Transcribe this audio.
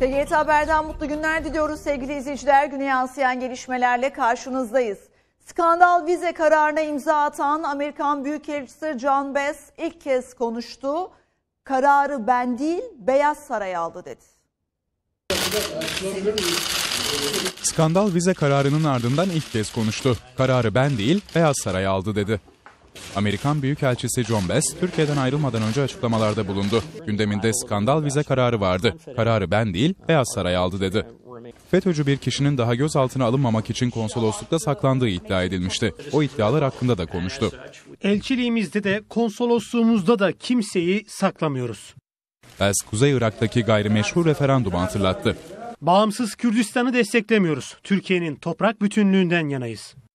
TGT Haber'den mutlu günler diliyoruz sevgili izleyiciler. Güne yansıyan gelişmelerle karşınızdayız. Skandal vize kararına imza atan Amerikan Büyükelçisi John Bess ilk kez konuştu. Kararı ben değil Beyaz Saray aldı dedi. Skandal vize kararının ardından ilk kez konuştu. Kararı ben değil Beyaz Saray aldı dedi. Amerikan Büyükelçisi John Bess, Türkiye'den ayrılmadan önce açıklamalarda bulundu. Gündeminde skandal vize kararı vardı. Kararı ben değil, Beyaz Saray aldı dedi. FETÖ'cü bir kişinin daha gözaltına alınmamak için konsoloslukta saklandığı iddia edilmişti. O iddialar hakkında da konuştu. Elçiliğimizde de konsolosluğumuzda da kimseyi saklamıyoruz. Bels, Kuzey Irak'taki gayrimeşru referandumu hatırlattı. Bağımsız Kürdistan'ı desteklemiyoruz. Türkiye'nin toprak bütünlüğünden yanayız.